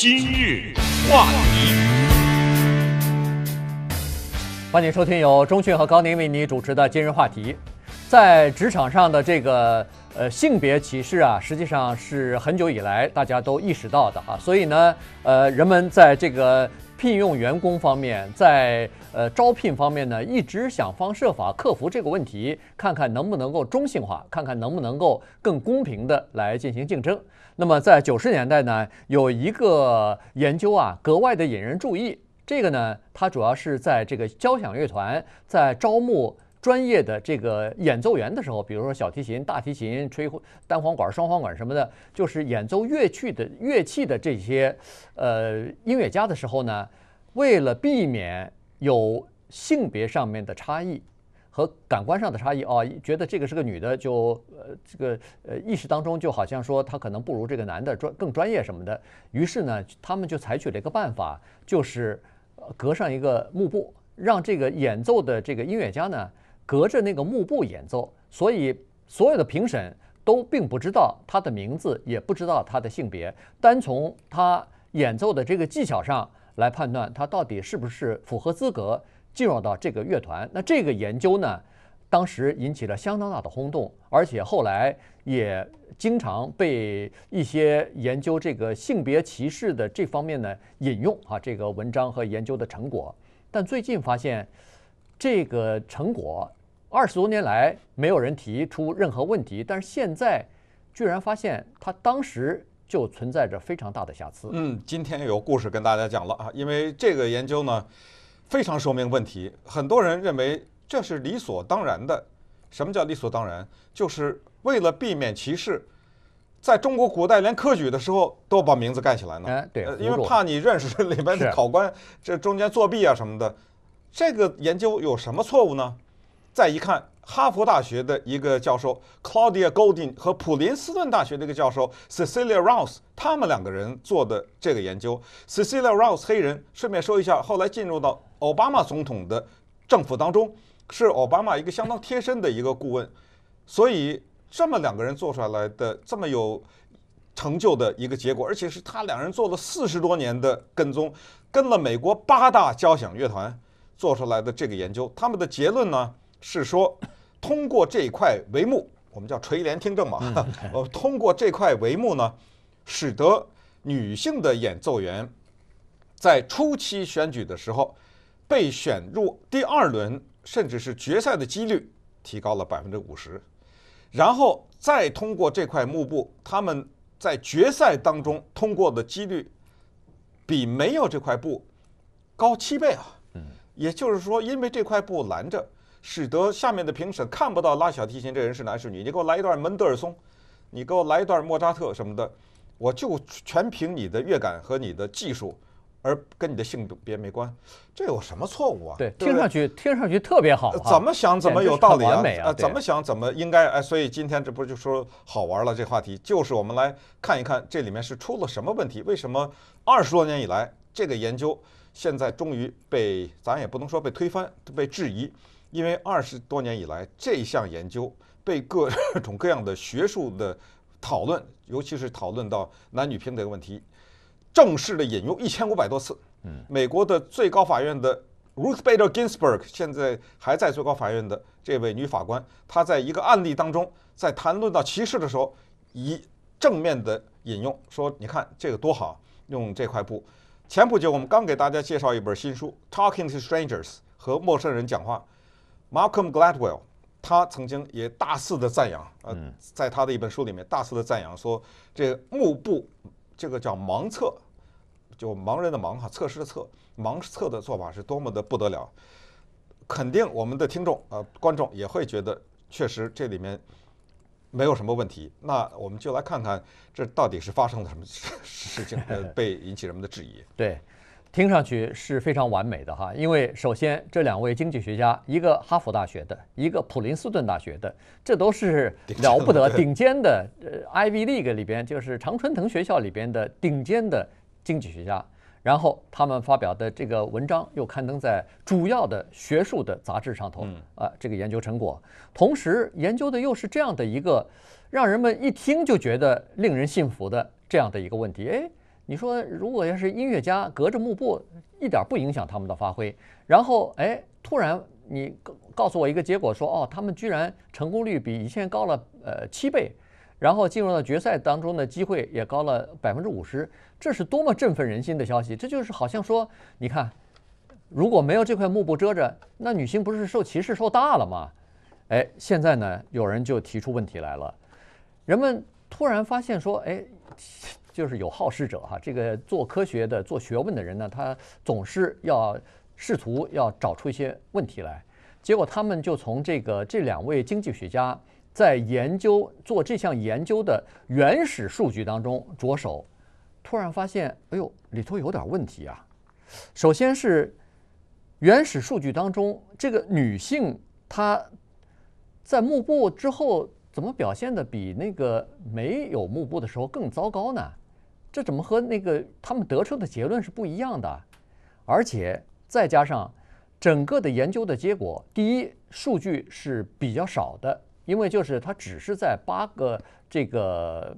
今日话题，欢迎收听由钟讯和高宁为你主持的今日话题。在职场上的这个呃性别歧视啊，实际上是很久以来大家都意识到的啊。所以呢，呃，人们在这个聘用员工方面，在呃招聘方面呢，一直想方设法克服这个问题，看看能不能够中性化，看看能不能够更公平的来进行竞争。那么，在九十年代呢，有一个研究啊，格外的引人注意。这个呢，它主要是在这个交响乐团在招募专业的这个演奏员的时候，比如说小提琴、大提琴、吹单簧管、双簧管什么的，就是演奏乐器的乐器的这些，呃，音乐家的时候呢，为了避免有性别上面的差异。和感官上的差异哦，觉得这个是个女的，就呃这个呃意识当中就好像说她可能不如这个男的专更专业什么的。于是呢，他们就采取了一个办法，就是隔上一个幕布，让这个演奏的这个音乐家呢隔着那个幕布演奏。所以所有的评审都并不知道他的名字，也不知道他的性别，单从他演奏的这个技巧上来判断他到底是不是符合资格。进入到这个乐团，那这个研究呢，当时引起了相当大的轰动，而且后来也经常被一些研究这个性别歧视的这方面呢引用啊，这个文章和研究的成果。但最近发现，这个成果二十多年来没有人提出任何问题，但是现在居然发现它当时就存在着非常大的瑕疵。嗯，今天有故事跟大家讲了啊，因为这个研究呢。非常说明问题。很多人认为这是理所当然的。什么叫理所当然？就是为了避免歧视，在中国古代，连科举的时候都把名字盖起来呢。哎，对，因为怕你认识里面的考官，这中间作弊啊什么的。这个研究有什么错误呢？再一看，哈佛大学的一个教授 Claudia Goldin 和普林斯顿大学的一个教授 Cecilia Rouse，他们两个人做的这个研究。Cecilia Rouse 黑人，顺便说一下，后来进入到。奥巴马总统的政府当中，是奥巴马一个相当贴身的一个顾问，所以这么两个人做出来的这么有成就的一个结果，而且是他两人做了四十多年的跟踪，跟了美国八大交响乐团做出来的这个研究，他们的结论呢是说，通过这一块帷幕，我们叫垂帘听政嘛，呃，通过这块帷幕呢，使得女性的演奏员在初期选举的时候。被选入第二轮，甚至是决赛的几率提高了百分之五十，然后再通过这块幕布，他们在决赛当中通过的几率比没有这块布高七倍啊！嗯，也就是说，因为这块布拦着，使得下面的评审看不到拉小提琴这人是男是女。你给我来一段门德尔松，你给我来一段莫扎特什么的，我就全凭你的乐感和你的技术。而跟你的性别没关，这有什么错误啊？对，听上去听上去特别好，怎么想怎么有道理啊，怎么想怎么应该哎，所以今天这不就说好玩了这话题，就是我们来看一看这里面是出了什么问题，为什么二十多年以来这个研究现在终于被咱也不能说被推翻，被质疑，因为二十多年以来这项研究被各种各样的学术的讨论，尤其是讨论到男女平等问题。正式的引用一千五百多次。嗯，美国的最高法院的 Ruth Bader Ginsburg 现在还在最高法院的这位女法官，她在一个案例当中，在谈论到歧视的时候，以正面的引用说：“你看这个多好，用这块布。”前不久我们刚给大家介绍一本新书《Talking to Strangers》，和陌生人讲话。Malcolm Gladwell 他曾经也大肆的赞扬，呃，在他的一本书里面大肆的赞扬说：“这幕布。”这个叫盲测，就盲人的盲哈，测试的测，盲测的做法是多么的不得了。肯定我们的听众啊，观众也会觉得，确实这里面没有什么问题。那我们就来看看，这到底是发生了什么事情，呃，被引起人们的质疑。对。听上去是非常完美的哈，因为首先这两位经济学家，一个哈佛大学的，一个普林斯顿大学的，这都是了不得、顶尖的。呃，Ivy League 里边就是常春藤学校里边的顶尖的经济学家。然后他们发表的这个文章又刊登在主要的学术的杂志上头啊，这个研究成果，同时研究的又是这样的一个，让人们一听就觉得令人信服的这样的一个问题，哎。你说，如果要是音乐家隔着幕布，一点不影响他们的发挥，然后哎，突然你告告诉我一个结果，说哦，他们居然成功率比以前高了呃七倍，然后进入到决赛当中的机会也高了百分之五十，这是多么振奋人心的消息！这就是好像说，你看，如果没有这块幕布遮着，那女性不是受歧视受大了吗？哎，现在呢，有人就提出问题来了，人们突然发现说，哎。就是有好事者哈，这个做科学的、做学问的人呢，他总是要试图要找出一些问题来，结果他们就从这个这两位经济学家在研究做这项研究的原始数据当中着手，突然发现，哎呦，里头有点问题啊！首先是原始数据当中，这个女性她在幕布之后怎么表现的比那个没有幕布的时候更糟糕呢？这怎么和那个他们得出的结论是不一样的？而且再加上整个的研究的结果，第一数据是比较少的，因为就是他只是在八个这个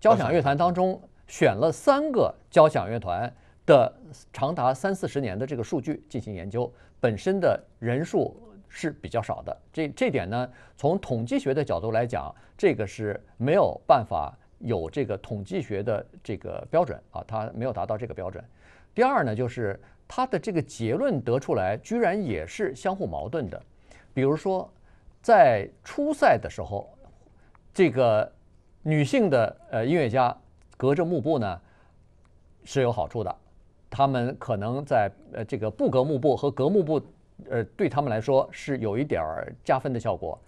交响乐团当中选了三个交响乐团的长达三四十年的这个数据进行研究，本身的人数是比较少的。这这点呢，从统计学的角度来讲，这个是没有办法。有这个统计学的这个标准啊，它没有达到这个标准。第二呢，就是它的这个结论得出来居然也是相互矛盾的。比如说，在初赛的时候，这个女性的呃音乐家隔着幕布呢是有好处的，他们可能在呃这个不隔幕布和隔幕布呃对他们来说是有一点儿加分的效果。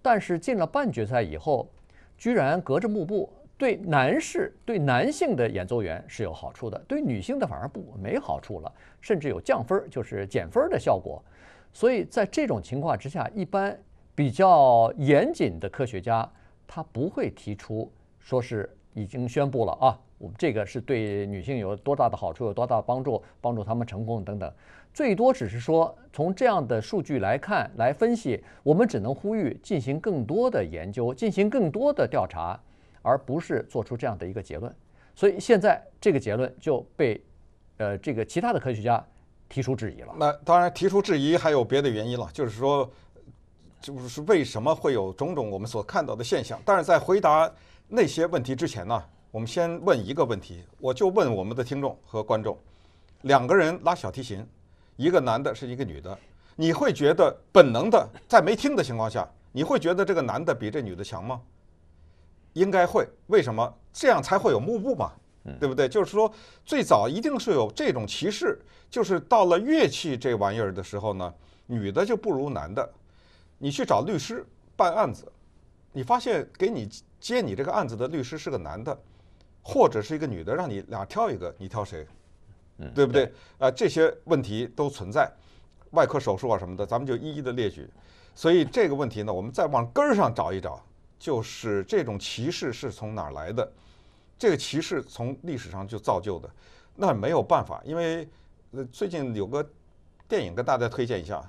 但是进了半决赛以后，居然隔着幕布。对男士、对男性的演奏员是有好处的，对女性的反而不没好处了，甚至有降分儿，就是减分儿的效果。所以在这种情况之下，一般比较严谨的科学家他不会提出说是已经宣布了啊，我们这个是对女性有多大的好处、有多大帮助，帮助他们成功等等。最多只是说从这样的数据来看来分析，我们只能呼吁进行更多的研究，进行更多的调查。而不是做出这样的一个结论，所以现在这个结论就被，呃，这个其他的科学家提出质疑了。那当然提出质疑还有别的原因了，就是说，就是为什么会有种种我们所看到的现象。但是在回答那些问题之前呢，我们先问一个问题，我就问我们的听众和观众：两个人拉小提琴，一个男的，是一个女的，你会觉得本能的在没听的情况下，你会觉得这个男的比这女的强吗？应该会，为什么这样才会有幕布嘛，对不对？就是说，最早一定是有这种歧视，就是到了乐器这玩意儿的时候呢，女的就不如男的。你去找律师办案子，你发现给你接你这个案子的律师是个男的，或者是一个女的，让你俩挑一个，你挑谁？对不对？啊，这些问题都存在。外科手术啊什么的，咱们就一一的列举。所以这个问题呢，我们再往根儿上找一找。就是这种歧视是从哪儿来的？这个歧视从历史上就造就的，那没有办法。因为最近有个电影跟大家推荐一下，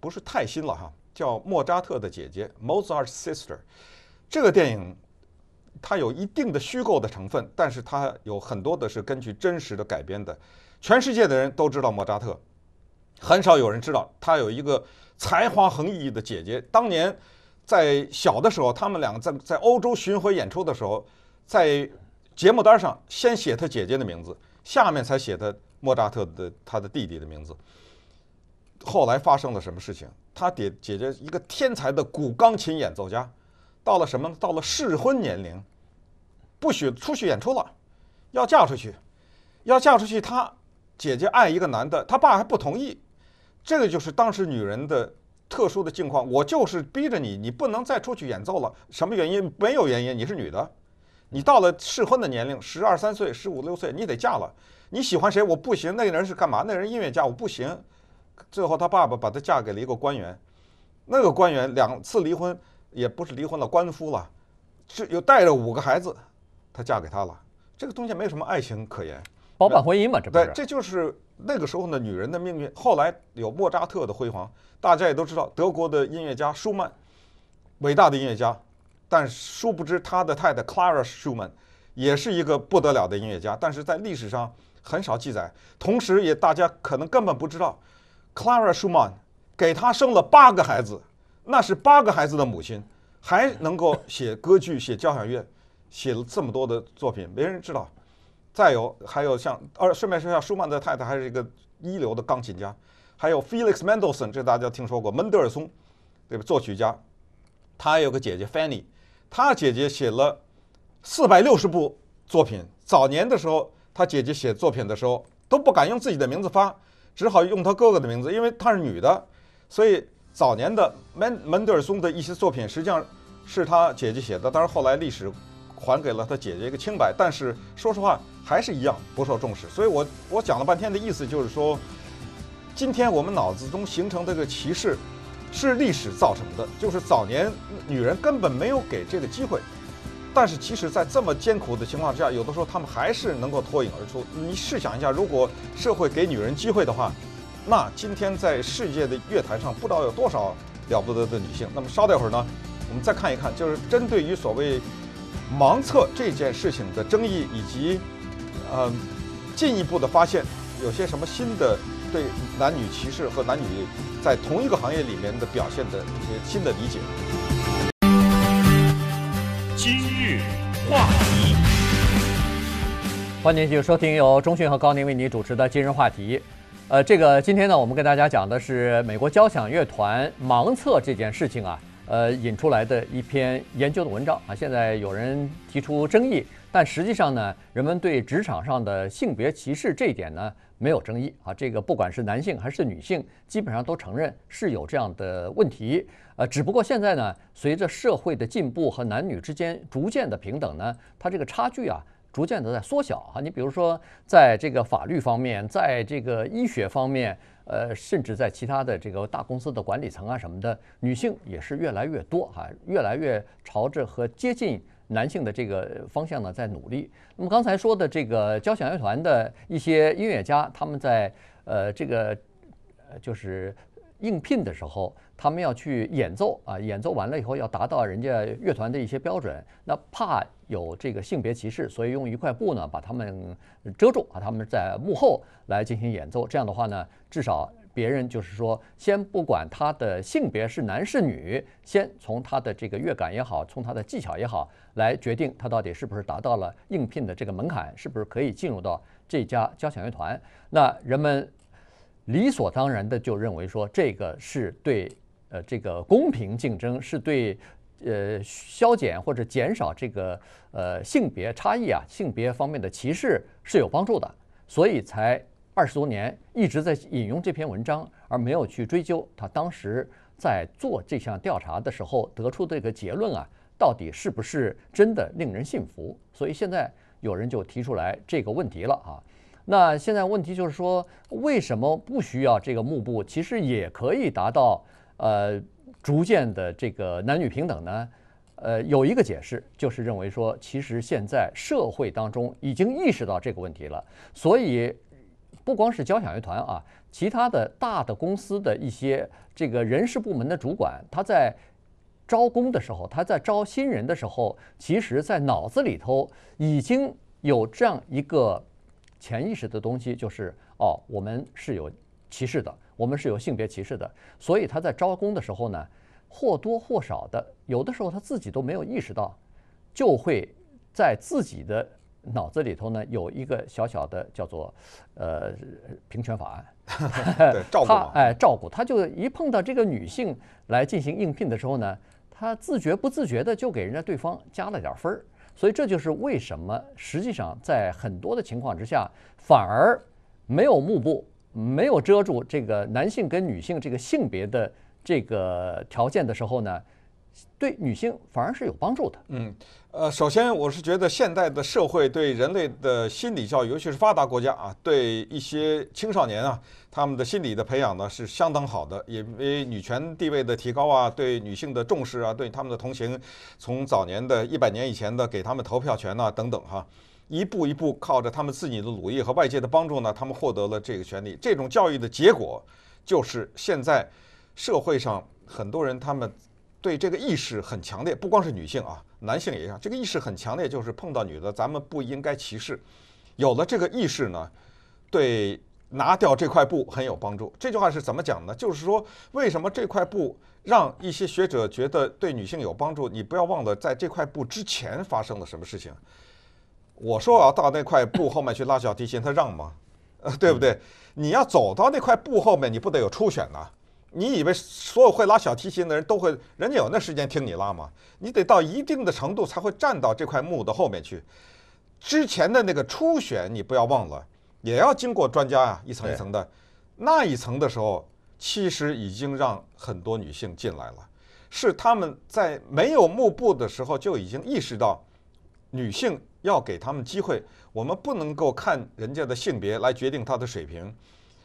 不是太新了哈，叫《莫扎特的姐姐》（Mozart's Sister）。这个电影它有一定的虚构的成分，但是它有很多的是根据真实的改编的。全世界的人都知道莫扎特，很少有人知道他有一个才华横溢的姐姐。当年。在小的时候，他们两个在在欧洲巡回演出的时候，在节目单上先写他姐姐的名字，下面才写的莫扎特的他的弟弟的名字。后来发生了什么事情？他姐姐姐一个天才的古钢琴演奏家，到了什么？到了适婚年龄，不许出去演出了，要嫁出去，要嫁出去。他姐姐爱一个男的，他爸还不同意。这个就是当时女人的。特殊的境况，我就是逼着你，你不能再出去演奏了。什么原因？没有原因。你是女的，你到了适婚的年龄，十二三岁、十五六岁，你得嫁了。你喜欢谁？我不行。那个人是干嘛？那人音乐家，我不行。最后他爸爸把她嫁给了一个官员，那个官员两次离婚，也不是离婚了，官夫了，是又带着五个孩子，她嫁给他了。这个东西没有什么爱情可言。包办婚姻嘛，这是对，这就是那个时候呢女人的命运。后来有莫扎特的辉煌，大家也都知道德国的音乐家舒曼，伟大的音乐家，但殊不知他的太太 Clara Schumann 也是一个不得了的音乐家，但是在历史上很少记载。同时也大家可能根本不知道，Clara Schumann 给他生了八个孩子，那是八个孩子的母亲，还能够写歌剧、写交响乐，写了这么多的作品，没人知道。再有，还有像呃，顺便说一下，舒曼的太太还是一个一流的钢琴家。还有 Felix Mendelssohn，这大家听说过，门德尔松，对吧？作曲家，他有个姐姐 Fanny，他姐姐写了四百六十部作品。早年的时候，他姐姐写作品的时候都不敢用自己的名字发，只好用他哥哥的名字，因为她是女的，所以早年的门门德尔松的一些作品实际上是他姐姐写的。但是后来历史。还给了他姐姐一个清白，但是说实话还是一样不受重视。所以，我我讲了半天的意思就是说，今天我们脑子中形成的这个歧视，是历史造成的，就是早年女人根本没有给这个机会。但是，即使在这么艰苦的情况之下，有的时候他们还是能够脱颖而出。你试想一下，如果社会给女人机会的话，那今天在世界的乐坛上不知道有多少了不得的女性。那么稍待会儿呢，我们再看一看，就是针对于所谓。盲测这件事情的争议，以及，呃，进一步的发现有些什么新的对男女歧视和男女在同一个行业里面的表现的一些新的理解。今日话题，欢迎继续收听由钟迅和高宁为你主持的今日话题。呃，这个今天呢，我们跟大家讲的是美国交响乐团盲测这件事情啊。呃，引出来的一篇研究的文章啊，现在有人提出争议，但实际上呢，人们对职场上的性别歧视这一点呢，没有争议啊。这个不管是男性还是女性，基本上都承认是有这样的问题。呃，只不过现在呢，随着社会的进步和男女之间逐渐的平等呢，它这个差距啊。逐渐的在缩小啊！你比如说，在这个法律方面，在这个医学方面，呃，甚至在其他的这个大公司的管理层啊什么的，女性也是越来越多哈，越来越朝着和接近男性的这个方向呢在努力。那么刚才说的这个交响乐团的一些音乐家，他们在呃这个就是。应聘的时候，他们要去演奏啊，演奏完了以后要达到人家乐团的一些标准。那怕有这个性别歧视，所以用一块布呢把他们遮住啊，他们在幕后来进行演奏。这样的话呢，至少别人就是说，先不管他的性别是男是女，先从他的这个乐感也好，从他的技巧也好，来决定他到底是不是达到了应聘的这个门槛，是不是可以进入到这家交响乐团。那人们。理所当然的就认为说，这个是对呃这个公平竞争是对呃削减或者减少这个呃性别差异啊性别方面的歧视是有帮助的，所以才二十多年一直在引用这篇文章，而没有去追究他当时在做这项调查的时候得出这个结论啊，到底是不是真的令人信服？所以现在有人就提出来这个问题了啊。那现在问题就是说，为什么不需要这个幕布，其实也可以达到呃逐渐的这个男女平等呢？呃，有一个解释就是认为说，其实现在社会当中已经意识到这个问题了，所以不光是交响乐团啊，其他的大的公司的一些这个人事部门的主管，他在招工的时候，他在招新人的时候，其实在脑子里头已经有这样一个。潜意识的东西就是哦，我们是有歧视的，我们是有性别歧视的，所以他在招工的时候呢，或多或少的，有的时候他自己都没有意识到，就会在自己的脑子里头呢有一个小小的叫做呃平权法案，他 哎照顾他，就一碰到这个女性来进行应聘的时候呢，他自觉不自觉的就给人家对方加了点分儿。所以这就是为什么，实际上在很多的情况之下，反而没有幕布，没有遮住这个男性跟女性这个性别的这个条件的时候呢。对女性反而是有帮助的。嗯，呃，首先我是觉得现代的社会对人类的心理教育，尤其是发达国家啊，对一些青少年啊，他们的心理的培养呢是相当好的，因为女权地位的提高啊，对女性的重视啊，对他们的同情，从早年的一百年以前的给他们投票权呐等等哈，一步一步靠着他们自己的努力和外界的帮助呢，他们获得了这个权利。这种教育的结果就是现在社会上很多人他们。对这个意识很强烈，不光是女性啊，男性也一样。这个意识很强烈，就是碰到女的，咱们不应该歧视。有了这个意识呢，对拿掉这块布很有帮助。这句话是怎么讲呢？就是说，为什么这块布让一些学者觉得对女性有帮助？你不要忘了，在这块布之前发生了什么事情。我说我要到那块布后面去拉小提琴，他让吗？呃，对不对？你要走到那块布后面，你不得有初选呢？你以为所有会拉小提琴的人都会？人家有那时间听你拉吗？你得到一定的程度才会站到这块幕的后面去。之前的那个初选，你不要忘了，也要经过专家啊，一层一层的。那一层的时候，其实已经让很多女性进来了。是他们在没有幕布的时候就已经意识到，女性要给他们机会。我们不能够看人家的性别来决定她的水平。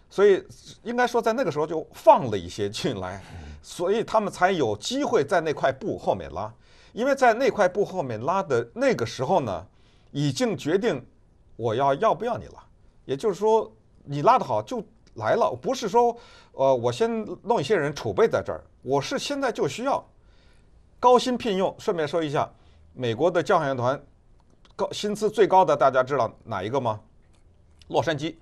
所以应该说，在那个时候就放了一些进来，所以他们才有机会在那块布后面拉。因为在那块布后面拉的那个时候呢，已经决定我要要不要你了。也就是说，你拉的好就来了，不是说呃我先弄一些人储备在这儿，我是现在就需要高薪聘用。顺便说一下，美国的交响乐团高薪资最高的，大家知道哪一个吗？洛杉矶。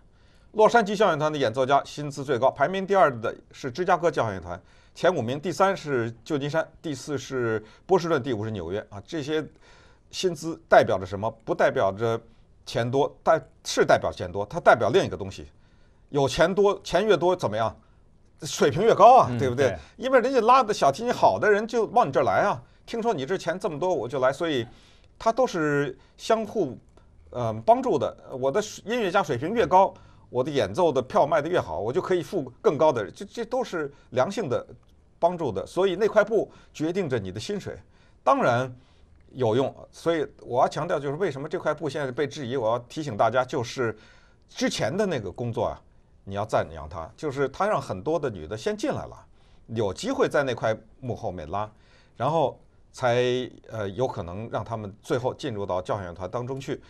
洛杉矶交响乐团的演奏家薪资最高，排名第二的是芝加哥交响乐团，前五名第三是旧金山，第四是波士顿，第五是纽约啊。这些薪资代表着什么？不代表着钱多，代是代表钱多，它代表另一个东西。有钱多，钱越多怎么样？水平越高啊，对不对？因为人家拉的小提琴好的人就往你这来啊，听说你这钱这么多，我就来。所以，它都是相互呃帮助的。我的音乐家水平越高。我的演奏的票卖得越好，我就可以付更高的，这这都是良性的帮助的。所以那块布决定着你的薪水，当然有用。所以我要强调就是为什么这块布现在被质疑。我要提醒大家，就是之前的那个工作啊，你要赞扬他，就是他让很多的女的先进来了，有机会在那块幕后面拉，然后才呃有可能让他们最后进入到交响乐团当中去。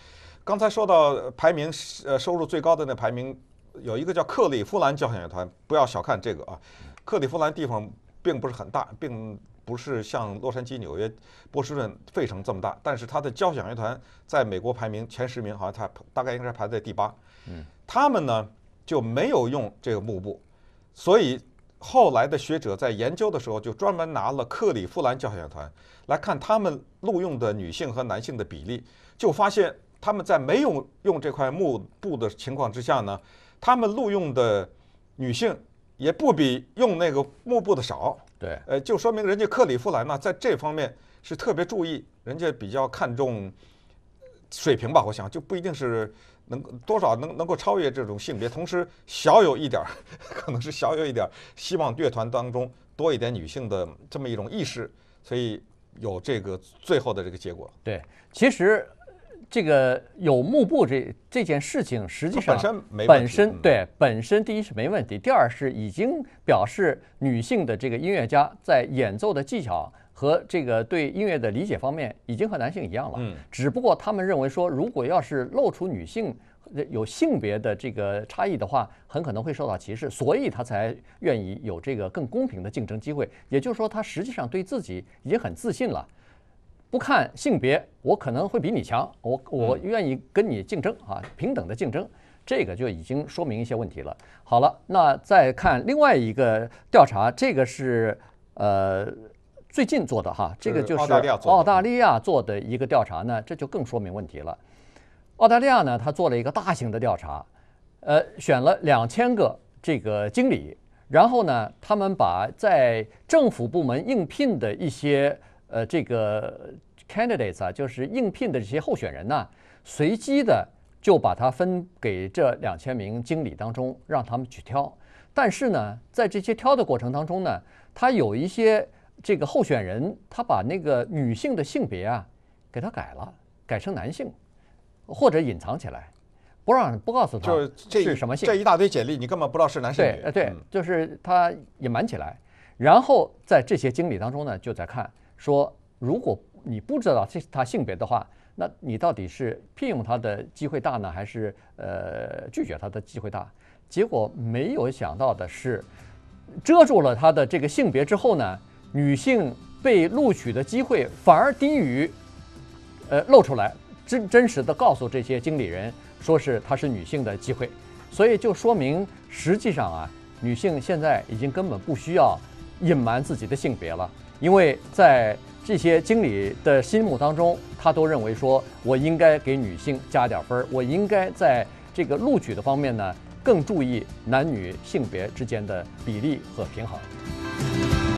刚才说到排名，呃，收入最高的那排名，有一个叫克利夫兰交响乐团，不要小看这个啊。克利夫兰地方并不是很大，并不是像洛杉矶、纽约、波士顿、费城这么大，但是它的交响乐团在美国排名前十名，好像它大概应该是排在第八。嗯，他们呢就没有用这个幕布，所以后来的学者在研究的时候，就专门拿了克利夫兰交响乐团来看他们录用的女性和男性的比例，就发现。他们在没有用这块幕布的情况之下呢，他们录用的女性也不比用那个幕布的少。对，呃，就说明人家克里夫兰呢，在这方面是特别注意，人家比较看重水平吧。我想就不一定是能多少能能够超越这种性别，同时小有一点儿，可能是小有一点希望乐团当中多一点女性的这么一种意识，所以有这个最后的这个结果。对，其实。这个有幕布这这件事情，实际上本身本身对本身，第一是没问题，第二是已经表示女性的这个音乐家在演奏的技巧和这个对音乐的理解方面已经和男性一样了。嗯，只不过他们认为说，如果要是露出女性有性别的这个差异的话，很可能会受到歧视，所以他才愿意有这个更公平的竞争机会。也就是说，他实际上对自己已经很自信了。不看性别，我可能会比你强。我我愿意跟你竞争啊，平等的竞争，这个就已经说明一些问题了。好了，那再看另外一个调查，这个是呃最近做的哈，这个就是澳大利亚做的一个调查呢，这就更说明问题了。澳大利亚呢，他做了一个大型的调查，呃，选了两千个这个经理，然后呢，他们把在政府部门应聘的一些呃这个。candidates 啊，就是应聘的这些候选人呢，随机的就把它分给这两千名经理当中，让他们去挑。但是呢，在这些挑的过程当中呢，他有一些这个候选人，他把那个女性的性别啊，给他改了，改成男性，或者隐藏起来，不让不告诉他就是这什么性这一大堆简历，你根本不知道是男是女。对，就是他隐瞒起来，然后在这些经理当中呢，就在看说如果。你不知道这是他性别的话，那你到底是聘用他的机会大呢，还是呃拒绝他的机会大？结果没有想到的是，遮住了他的这个性别之后呢，女性被录取的机会反而低于，呃露出来真真实的告诉这些经理人，说是她是女性的机会，所以就说明实际上啊，女性现在已经根本不需要隐瞒自己的性别了，因为在。这些经理的心目当中，他都认为说，我应该给女性加点分儿，我应该在这个录取的方面呢，更注意男女性别之间的比例和平衡。